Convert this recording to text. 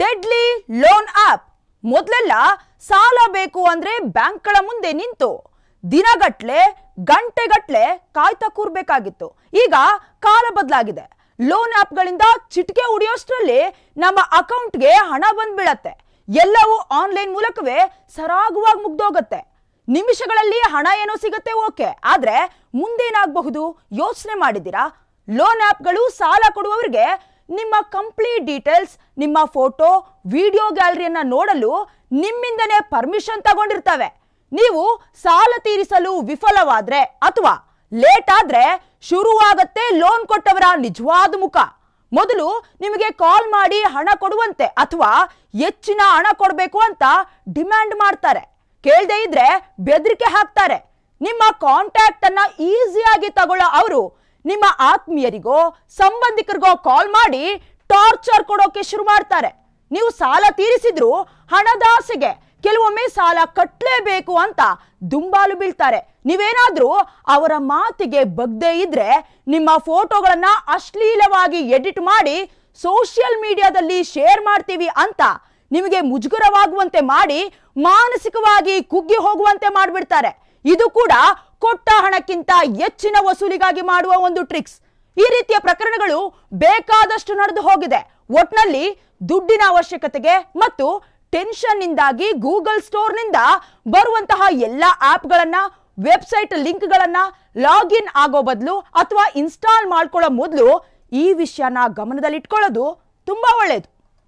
deadly loan app ಮೊದಲೆಲ್ಲ ಸಾಲ ಬೇಕು ಅಂದ್ರೆ ಬ್ಯಾಂಕ್ಗಳ ಮುಂದೆ ನಿಂತು ದಿನಗಟ್ಲೆ ಗಂಟೆಗಟ್ಲೆ ಕಾಯ್ತಾ ಕೂರ್ಬೇಕಾಗಿತ್ತು ಈಗ ಕಾಲ ಬದಲಾಗಿದೆ ಲೋನ್ ಆ್ಯಪ್ಗಳಿಂದ ಚಿಟಿಕೆ ಉಡಿಯೋಷ್ಟರಲ್ಲಿ ನಮ್ಮ ಅಕೌಂಟ್ಗೆ ಹಣ ಬಂದ್ಬಿಡತ್ತೆ ಎಲ್ಲವೂ ಆನ್ಲೈನ್ ಮೂಲಕವೇ ಸರಾಗವಾಗಿ ಮುಗ್ದೋಗತ್ತೆ ನಿಮಿಷಗಳಲ್ಲಿ ಹಣ ಏನೋ ಸಿಗುತ್ತೆ ಓಕೆ ಆದ್ರೆ ಮುಂದೇನಾಗಬಹುದು ಯೋಚನೆ ಮಾಡಿದ್ದೀರಾ ಲೋನ್ ಗಳು ಸಾಲ ಕೊಡುವವರಿಗೆ ನಿಮ್ಮ ಕಂಪ್ಲೀಟ್ ಡೀಟೇಲ್ಸ್ ನಿಮ್ಮ ಫೋಟೋ ವಿಡಿಯೋ ಗ್ಯಾಲರಿಯನ್ನು ನೋಡಲು ನಿಮ್ಮಿಂದನೇ ಪರ್ಮಿಷನ್ ತಗೊಂಡಿರ್ತವೆ ನೀವು ಸಾಲ ತೀರಿಸಲು ವಿಫಲವಾದರೆ ಅಥವಾ ಲೇಟ್ ಆದರೆ ಶುರುವಾಗತ್ತೆ ಲೋನ್ ಕೊಟ್ಟವರ ನಿಜವಾದ ಮುಖ ಮೊದಲು ನಿಮಗೆ ಕಾಲ್ ಮಾಡಿ ಹಣ ಕೊಡುವಂತೆ ಅಥವಾ ಹೆಚ್ಚಿನ ಹಣ ಕೊಡಬೇಕು ಅಂತ ಡಿಮ್ಯಾಂಡ್ ಮಾಡ್ತಾರೆ ಕೇಳದೆ ಇದ್ರೆ ಬೆದರಿಕೆ ಹಾಕ್ತಾರೆ ನಿಮ್ಮ ಕಾಂಟ್ಯಾಕ್ಟ್ ಅನ್ನ ಈಸಿಯಾಗಿ ತಗೊಳ್ಳೋ ಅವರು ನಿಮ್ಮ ಆತ್ಮೀಯರಿಗೋ ಸಂಬಂಧಿಕರಿಗೋ ಕಾಲ್ ಮಾಡಿ ಟಾರ್ಚರ್ ಕೊಡೋಕೆ ಶುರು ಮಾಡ್ತಾರೆ ನೀವು ಸಾಲ ತೀರಿಸಿದ್ರು ಹಣದಾಸೆಗೆ ಕೆಲವೊಮ್ಮೆ ಸಾಲ ಕಟ್ಟಲೇಬೇಕು ಅಂತ ದುಂಬಾಲು ಬೀಳ್ತಾರೆ ನೀವೇನಾದ್ರೂ ಅವರ ಮಾತಿಗೆ ಬಗ್ದೇ ಇದ್ರೆ ನಿಮ್ಮ ಫೋಟೋಗಳನ್ನ ಅಶ್ಲೀಲವಾಗಿ ಎಡಿಟ್ ಮಾಡಿ ಸೋಷಿಯಲ್ ಮೀಡಿಯಾದಲ್ಲಿ ಶೇರ್ ಮಾಡ್ತೀವಿ ಅಂತ ನಿಮಗೆ ಮುಜುಗರವಾಗುವಂತೆ ಮಾಡಿ ಮಾನಸಿಕವಾಗಿ ಕುಗ್ಗಿ ಹೋಗುವಂತೆ ಮಾಡಿಬಿಡ್ತಾರೆ ಇದು ಕೂಡ ಕೊಟ್ಟ ಹಣಕ್ಕಿಂತ ಹೆಚ್ಚಿನ ವಸೂಲಿಗಾಗಿ ಮಾಡುವ ಒಂದು ಟ್ರಿಕ್ಸ್ ಈ ರೀತಿಯ ಪ್ರಕರಣಗಳು ಬೇಕಾದಷ್ಟು ನಡೆದು ಹೋಗಿದೆ ಒಟ್ನಲ್ಲಿ ದುಡ್ಡಿನ ಅವಶ್ಯಕತೆಗೆ ಮತ್ತು ಟೆನ್ಷನ್ ನಿಂದಾಗಿ ಗೂಗಲ್ ಸ್ಟೋರ್ನಿಂದ ಬರುವಂತಹ ಎಲ್ಲ ಆಪ್ಗಳನ್ನ ವೆಬ್ಸೈಟ್ ಲಿಂಕ್ಗಳನ್ನ ಲಾಗಿನ್ ಆಗೋ ಬದಲು ಅಥವಾ ಇನ್ಸ್ಟಾಲ್ ಮಾಡ್ಕೊಳ್ಳೋ ಮೊದಲು ಈ ವಿಷಯನ ಗಮನದಲ್ಲಿಟ್ಕೊಳ್ಳೋದು ತುಂಬಾ ಒಳ್ಳೆಯದು